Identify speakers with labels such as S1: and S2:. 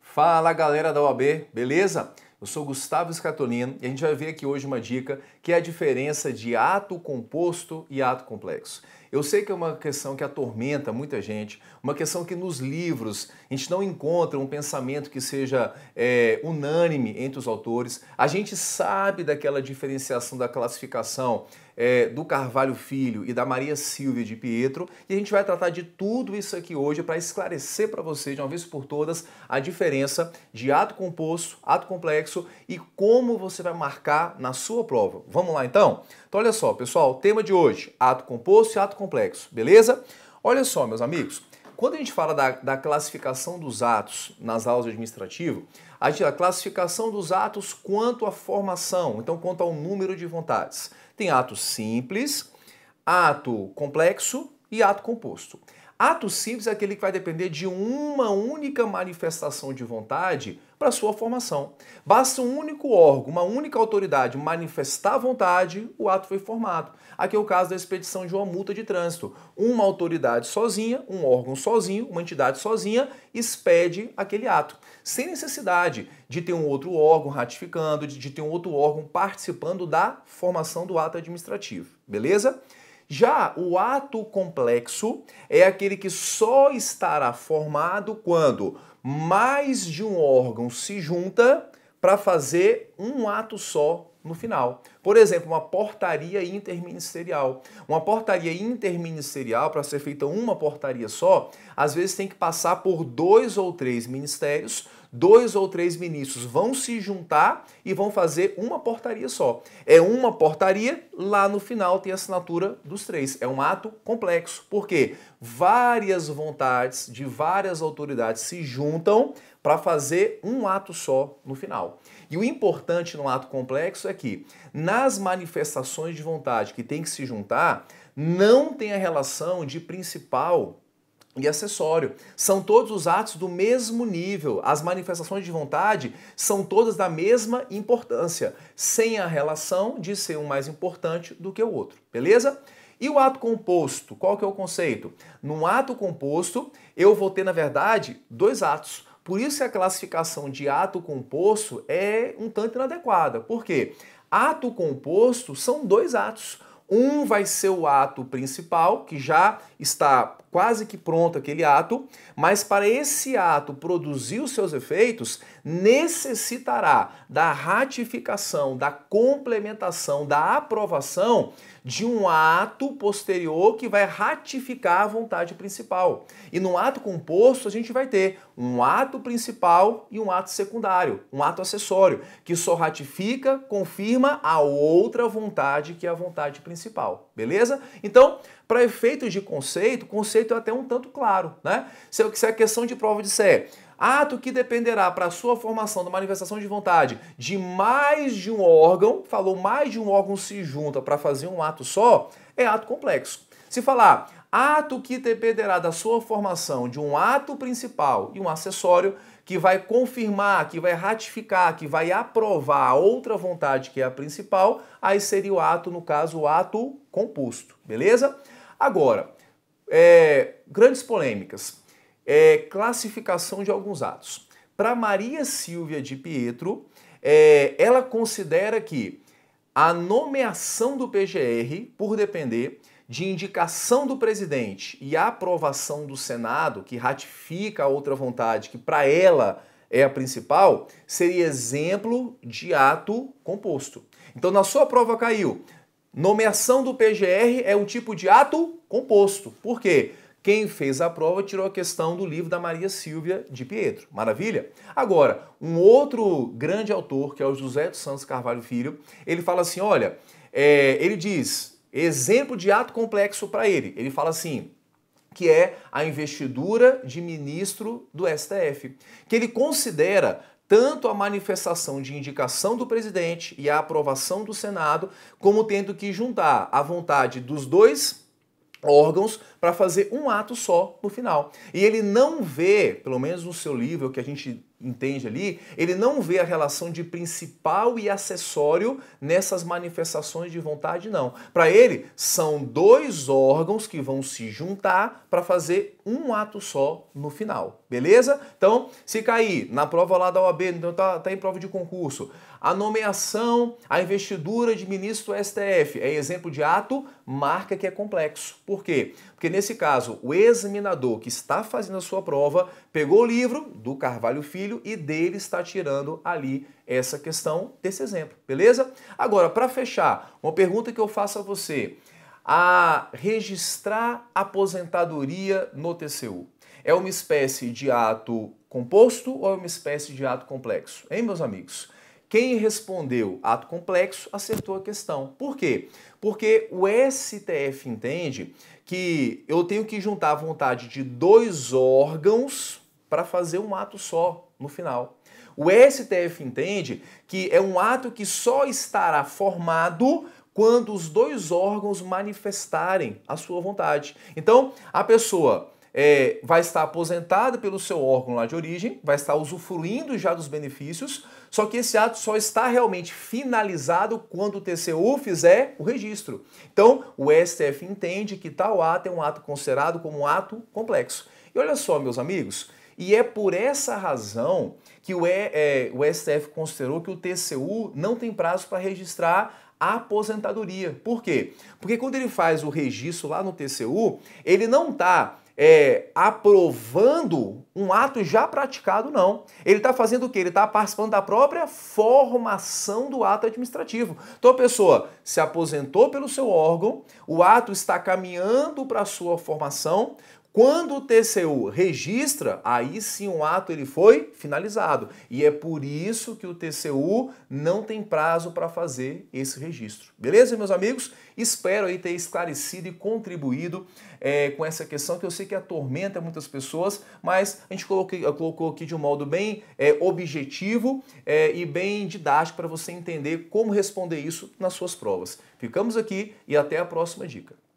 S1: Fala galera da OAB, beleza? Eu sou Gustavo Scatolino e a gente vai ver aqui hoje uma dica que é a diferença de ato composto e ato complexo. Eu sei que é uma questão que atormenta muita gente, uma questão que nos livros a gente não encontra um pensamento que seja é, unânime entre os autores. A gente sabe daquela diferenciação da classificação é, do Carvalho Filho e da Maria Silvia de Pietro e a gente vai tratar de tudo isso aqui hoje para esclarecer para você de uma vez por todas a diferença de ato composto, ato complexo e como você vai marcar na sua prova. Vamos lá então? Então olha só pessoal, tema de hoje, ato composto e ato complexo, beleza? Olha só, meus amigos, quando a gente fala da, da classificação dos atos nas aulas de administrativo, a, gente, a classificação dos atos quanto à formação, então quanto ao número de vontades. Tem ato simples, ato complexo e ato composto. Ato simples é aquele que vai depender de uma única manifestação de vontade para sua formação. Basta um único órgão, uma única autoridade manifestar a vontade, o ato foi formado. Aqui é o caso da expedição de uma multa de trânsito. Uma autoridade sozinha, um órgão sozinho, uma entidade sozinha, expede aquele ato. Sem necessidade de ter um outro órgão ratificando, de ter um outro órgão participando da formação do ato administrativo. Beleza? Já o ato complexo é aquele que só estará formado quando mais de um órgão se junta para fazer um ato só no final. Por exemplo, uma portaria interministerial. Uma portaria interministerial, para ser feita uma portaria só, às vezes tem que passar por dois ou três ministérios, dois ou três ministros vão se juntar e vão fazer uma portaria só. É uma portaria, lá no final tem a assinatura dos três. É um ato complexo, porque várias vontades de várias autoridades se juntam para fazer um ato só no final. E o importante no ato complexo é que nas manifestações de vontade que tem que se juntar, não tem a relação de principal e acessório. São todos os atos do mesmo nível. As manifestações de vontade são todas da mesma importância, sem a relação de ser um mais importante do que o outro, beleza? E o ato composto, qual que é o conceito? Num ato composto, eu vou ter, na verdade, dois atos. Por isso é a classificação de ato composto é um tanto inadequada. Por quê? Ato composto são dois atos. Um vai ser o ato principal, que já está quase que pronto aquele ato, mas para esse ato produzir os seus efeitos, necessitará da ratificação, da complementação, da aprovação de um ato posterior que vai ratificar a vontade principal. E no ato composto, a gente vai ter um ato principal e um ato secundário, um ato acessório, que só ratifica, confirma a outra vontade que é a vontade principal. Beleza? Então, para efeitos de conceito, conceito é até um tanto claro, né? Se é é a questão de prova disser Ato que dependerá para a sua formação da manifestação de vontade de mais de um órgão, falou mais de um órgão se junta para fazer um ato só, é ato complexo. Se falar ato que dependerá da sua formação de um ato principal e um acessório, que vai confirmar, que vai ratificar, que vai aprovar a outra vontade que é a principal, aí seria o ato, no caso, o ato composto, beleza? Agora, é, grandes polêmicas é, classificação de alguns atos. Para Maria Silvia de Pietro, é, ela considera que a nomeação do PGR, por depender de indicação do presidente e aprovação do Senado, que ratifica a outra vontade, que para ela é a principal, seria exemplo de ato composto. Então, na sua prova caiu. Nomeação do PGR é um tipo de ato composto. Por quê? Quem fez a prova tirou a questão do livro da Maria Silvia de Pietro. Maravilha? Agora, um outro grande autor, que é o José dos Santos Carvalho Filho, ele fala assim: olha, é, ele diz, exemplo de ato complexo para ele. Ele fala assim: que é a investidura de ministro do STF, que ele considera tanto a manifestação de indicação do presidente e a aprovação do Senado, como tendo que juntar a vontade dos dois órgãos para fazer um ato só no final. E ele não vê, pelo menos no seu livro que a gente entende ali, ele não vê a relação de principal e acessório nessas manifestações de vontade não. Para ele são dois órgãos que vão se juntar para fazer um ato só no final. Beleza? Então, se cair na prova lá da OAB, então tá, tá em prova de concurso, a nomeação, a investidura de ministro do STF é exemplo de ato, marca que é complexo. Por quê? Porque nesse caso, o examinador que está fazendo a sua prova pegou o livro do Carvalho Filho e dele está tirando ali essa questão desse exemplo, beleza? Agora, para fechar, uma pergunta que eu faço a você. A registrar aposentadoria no TCU é uma espécie de ato composto ou é uma espécie de ato complexo? Hein, meus amigos? Quem respondeu ato complexo acertou a questão. Por quê? Porque o STF entende que eu tenho que juntar a vontade de dois órgãos para fazer um ato só no final. O STF entende que é um ato que só estará formado quando os dois órgãos manifestarem a sua vontade. Então, a pessoa é, vai estar aposentada pelo seu órgão lá de origem, vai estar usufruindo já dos benefícios, só que esse ato só está realmente finalizado quando o TCU fizer o registro. Então, o STF entende que tal ato é um ato considerado como um ato complexo. E olha só, meus amigos, e é por essa razão que o, e, é, o STF considerou que o TCU não tem prazo para registrar a aposentadoria. Por quê? Porque quando ele faz o registro lá no TCU, ele não está é, aprovando um ato já praticado, não. Ele está fazendo o quê? Ele está participando da própria formação do ato administrativo. Então a pessoa se aposentou pelo seu órgão, o ato está caminhando para a sua formação, quando o TCU registra, aí sim o ato ele foi finalizado. E é por isso que o TCU não tem prazo para fazer esse registro. Beleza, meus amigos? Espero aí ter esclarecido e contribuído é, com essa questão que eu sei que atormenta muitas pessoas, mas a gente colocou, colocou aqui de um modo bem é, objetivo é, e bem didático para você entender como responder isso nas suas provas. Ficamos aqui e até a próxima dica.